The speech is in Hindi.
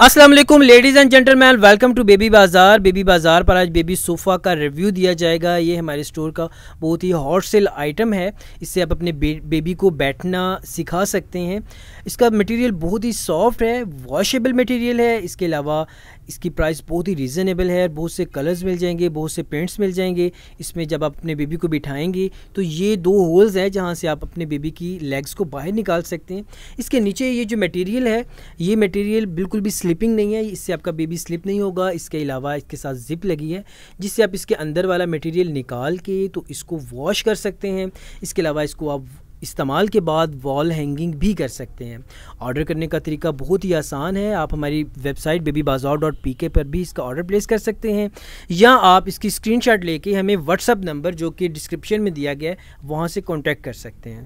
Aslam ladies and gentleman welcome to Baby Bazaar Baby Bazaar पर आज बेबी सोफ़ा का रिव्यू दिया जाएगा ये हमारे स्टोर का बहुत ही हॉट सेल आइटम है इससे आप अपने बे, बेबी को बैठना सिखा सकते हैं इसका मटेरियल बहुत ही सॉफ्ट है वॉशेबल मटेरियल है इसके अलावा इसकी प्राइस बहुत ही रीज़नेबल है बहुत से कलर्स मिल जाएंगे बहुत से पेंट्स मिल जाएंगे इसमें जब आप अपने बेबी को बिठाएंगे तो ये दो होल्स हैं जहाँ से आप अपने बेबी की लेग्स को बाहर निकाल सकते हैं इसके नीचे ये जो मटेरियल है ये मटेरियल बिल्कुल भी स्लिपिंग नहीं है इससे आपका बेबी स्लिप नहीं होगा इसके अलावा इसके साथ जिप लगी है जिससे आप इसके अंदर वाला मटेरियल निकाल के तो इसको वॉश कर सकते हैं इसके अलावा इसको आप इस्तेमाल के बाद वॉल हैंगिंग भी कर सकते हैं ऑर्डर करने का तरीका बहुत ही आसान है आप हमारी website Baby Bazaar dot P K पर भी इसका ऑर्डर प्लेस कर सकते हैं या आप इसकी स्क्रीनशॉट लेके हमें व्हाट्सअप नंबर जो कि डिस्क्रिप्शन में दिया गया है वहाँ से कॉन्टैक्ट कर सकते हैं